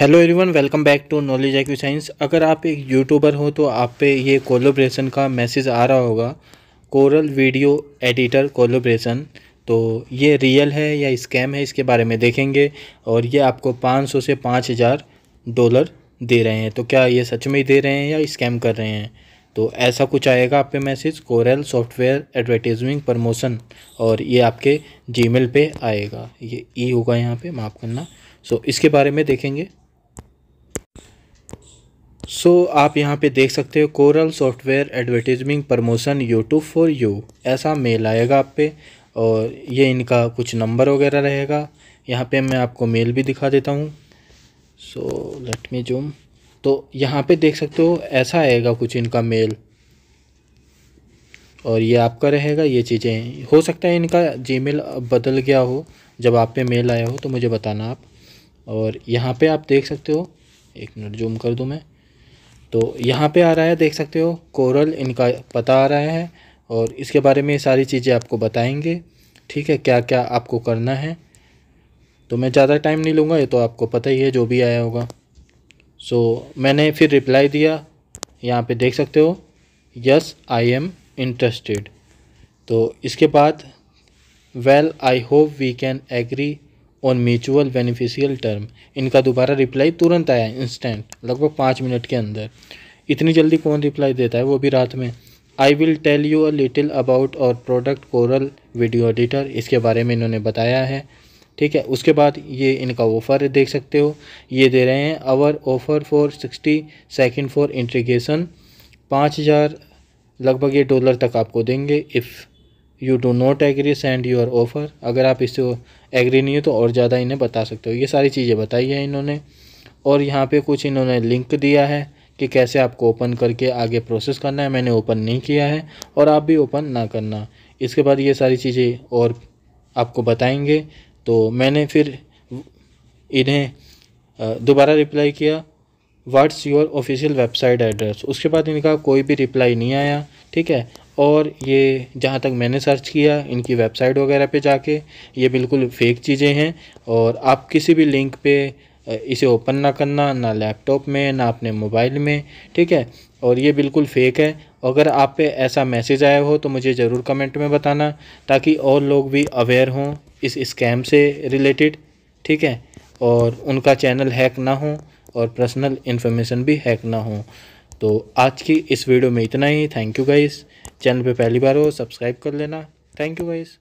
hello everyone welcome back to knowledge AQ science अगर आप एक यूट्यूबर हो तो आप पे ये कोलोब्रेशन का मैसेज आ रहा होगा कोरल वीडियो एडिटर कोलोब्रेशन तो ये रियल है या स्कैम है इसके बारे में देखेंगे और ये आपको 500 से 5000 डॉलर दे रहे हैं तो क्या ये सच में ही दे रहे हैं या स्कैम कर रहे हैं तो ऐसा कुछ आएगा आप पे message Corel software advertising promotion और ये आपके जी पे आएगा ये ई e होगा यहाँ पर माफ़ करना सो इसके बारे में देखेंगे सो so, आप यहाँ पे देख सकते हो Corel software advertising promotion YouTube for you ऐसा मेल आएगा आप पे और ये इनका कुछ नंबर वगैरह रहेगा यहाँ पे मैं आपको मेल भी दिखा देता हूँ सो लेट मी जूम तो यहाँ पे देख सकते हो ऐसा आएगा कुछ इनका मेल और ये आपका रहेगा ये चीज़ें हो सकता है इनका जीमेल बदल गया हो जब आप पे मेल आया हो तो मुझे बताना आप और यहाँ पे आप देख सकते हो एक मिनट जूम कर दूँ मैं तो यहाँ पे आ रहा है देख सकते हो कोरल इनका पता आ रहा है और इसके बारे में सारी चीज़ें आपको बताएंगे ठीक है क्या क्या आपको करना है तो मैं ज़्यादा टाइम नहीं लूँगा ये तो आपको पता ही है जो भी आया होगा सो मैंने फिर रिप्लाई दिया यहाँ पे देख सकते हो यस आई एम इंटरेस्टेड तो इसके बाद well I hope we can agree और म्यूचुअल बेनिफिशियल टर्म इनका दोबारा रिप्लाई तुरंत आया इंस्टेंट लगभग पाँच मिनट के अंदर इतनी जल्दी कौन रिप्लाई देता है वो भी रात में I will tell you a little about our product Corel video editor इसके बारे में इन्होंने बताया है ठीक है उसके बाद ये इनका ऑफ़र देख सकते हो ये दे रहे हैं our offer for sixty second for integration पाँच हज़ार लगभग ये डॉलर तक आपको देंगे if you do not agree send your offer अगर आप इससे एग्री नहीं हो तो और ज़्यादा इन्हें बता सकते हो ये सारी चीज़ें बताई हैं इन्होंने और यहाँ पे कुछ इन्होंने लिंक दिया है कि कैसे आपको ओपन करके आगे प्रोसेस करना है मैंने ओपन नहीं किया है और आप भी ओपन ना करना इसके बाद ये सारी चीज़ें और आपको बताएंगे तो मैंने फिर इन्हें दोबारा रिप्लाई किया what's your official website address उसके बाद इनका कोई भी रिप्लाई नहीं आया ठीक है और ये जहाँ तक मैंने सर्च किया इनकी वेबसाइट वगैरह पे जाके ये बिल्कुल फेक चीज़ें हैं और आप किसी भी लिंक पे इसे ओपन ना करना ना लैपटॉप में ना अपने मोबाइल में ठीक है और ये बिल्कुल फेक है अगर आप पे ऐसा मैसेज आया हो तो मुझे ज़रूर कमेंट में बताना ताकि और लोग भी अवेयर हों इस स्कैम से रिलेटेड ठीक है और उनका चैनल हैक ना हो और पर्सनल इन्फॉर्मेशन भी हैक ना हो तो आज की इस वीडियो में इतना ही थैंक यू गाइस चैनल पे पहली बार हो सब्सक्राइब कर लेना थैंक यू गाइस